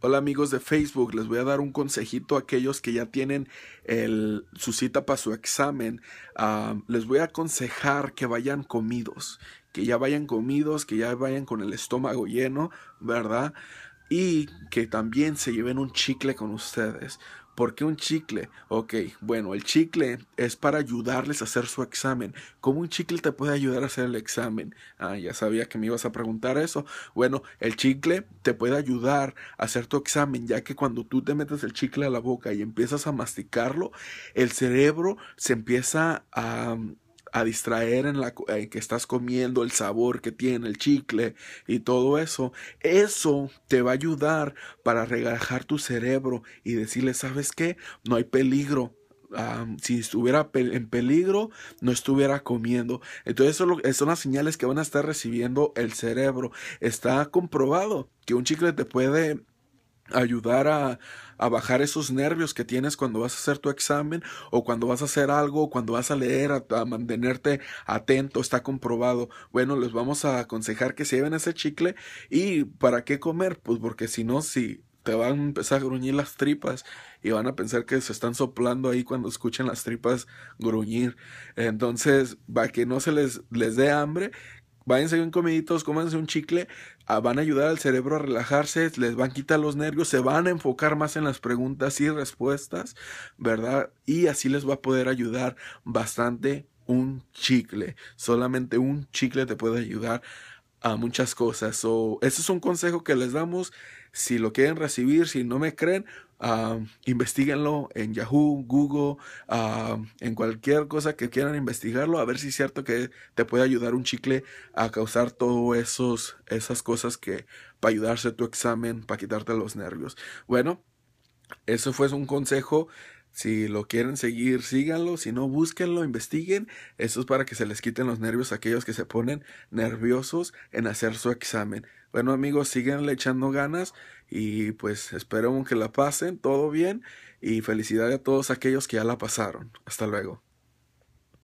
Hola amigos de Facebook, les voy a dar un consejito a aquellos que ya tienen su cita para su examen. Ah, les voy a aconsejar que vayan comidos, que ya vayan comidos, que ya vayan con el estómago lleno, ¿verdad? y que también se lleven un chicle con ustedes. ¿Por qué un chicle? Ok, bueno, el chicle es para ayudarles a hacer su examen. ¿Cómo un chicle te puede ayudar a hacer el examen? Ah, ya sabía que me ibas a preguntar eso. Bueno, el chicle te puede ayudar a hacer tu examen, ya que cuando tú te metes el chicle a la boca y empiezas a masticarlo, el cerebro se empieza a a distraer en la que estás comiendo, el sabor que tiene, el chicle y todo eso, eso te va a ayudar para relajar tu cerebro y decirle, ¿sabes qué? No hay peligro, si estuviera en peligro, no estuviera comiendo. Entonces, eso son las señales que van a estar recibiendo el cerebro. Está comprobado que un chicle te puede ayudar a, bajar esos nervios que tienes cuando vas a hacer tu examen o cuando vas a hacer algo, o cuando vas a leer, a, mantenerte atento, está comprobado. Bueno, les vamos a aconsejar que se lleven ese chicle y para qué comer, pues porque si no, si te van a empezar a gruñir las tripas y van a pensar que se están soplando ahí cuando escuchen las tripas gruñir. Entonces, para que no se les, les dé hambre, váyanse bien comiditos, cómanse un chicle, ah, van a ayudar al cerebro a relajarse, les van a quitar los nervios, se van a enfocar más en las preguntas y respuestas, ¿verdad? Y así les va a poder ayudar bastante un chicle. Solamente un chicle te puede ayudar a muchas cosas. o so, es un consejo que les damos. Si lo quieren recibir, si no me creen, ah, investiguenlo en Yahoo, Google, ah, en cualquier cosa que quieran investigarlo, a ver si es cierto que te puede ayudar un chicle a causar todas esos, esas cosas que para ayudarse tu examen, para quitarte los nervios. Bueno, eso fue un consejo si lo quieren seguir, síganlo. Si no, búsquenlo, investiguen. Eso es para que se les quiten los nervios a aquellos que se ponen nerviosos en hacer su examen. Bueno, amigos, síganle echando ganas y pues esperemos que la pasen todo bien y felicidad a todos aquellos que ya la pasaron. Hasta luego.